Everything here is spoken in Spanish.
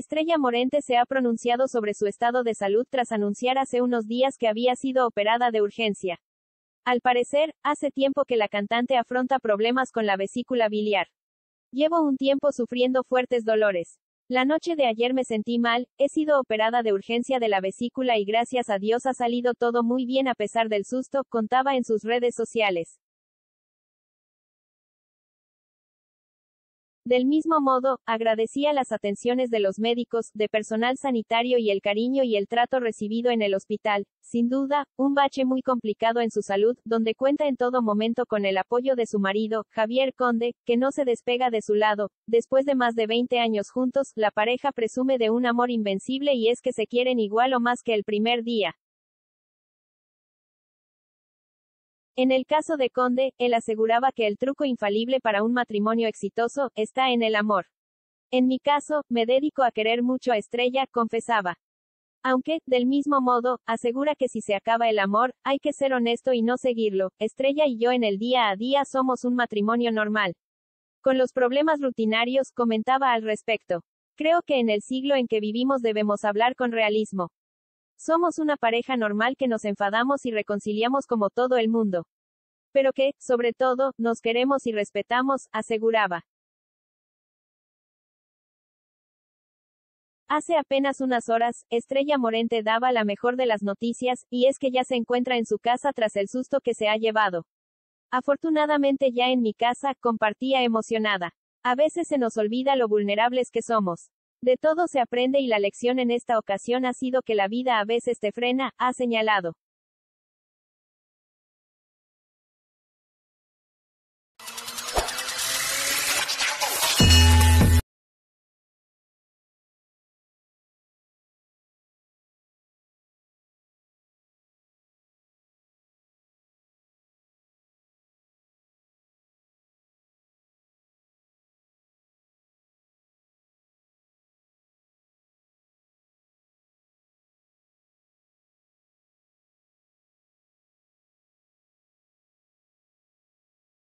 Estrella Morente se ha pronunciado sobre su estado de salud tras anunciar hace unos días que había sido operada de urgencia. Al parecer, hace tiempo que la cantante afronta problemas con la vesícula biliar. Llevo un tiempo sufriendo fuertes dolores. La noche de ayer me sentí mal, he sido operada de urgencia de la vesícula y gracias a Dios ha salido todo muy bien a pesar del susto, contaba en sus redes sociales. Del mismo modo, agradecía las atenciones de los médicos, de personal sanitario y el cariño y el trato recibido en el hospital, sin duda, un bache muy complicado en su salud, donde cuenta en todo momento con el apoyo de su marido, Javier Conde, que no se despega de su lado. Después de más de 20 años juntos, la pareja presume de un amor invencible y es que se quieren igual o más que el primer día. En el caso de Conde, él aseguraba que el truco infalible para un matrimonio exitoso, está en el amor. En mi caso, me dedico a querer mucho a Estrella, confesaba. Aunque, del mismo modo, asegura que si se acaba el amor, hay que ser honesto y no seguirlo. Estrella y yo en el día a día somos un matrimonio normal. Con los problemas rutinarios, comentaba al respecto. Creo que en el siglo en que vivimos debemos hablar con realismo. Somos una pareja normal que nos enfadamos y reconciliamos como todo el mundo. Pero que, sobre todo, nos queremos y respetamos, aseguraba. Hace apenas unas horas, Estrella Morente daba la mejor de las noticias, y es que ya se encuentra en su casa tras el susto que se ha llevado. Afortunadamente ya en mi casa, compartía emocionada. A veces se nos olvida lo vulnerables que somos. De todo se aprende y la lección en esta ocasión ha sido que la vida a veces te frena, ha señalado.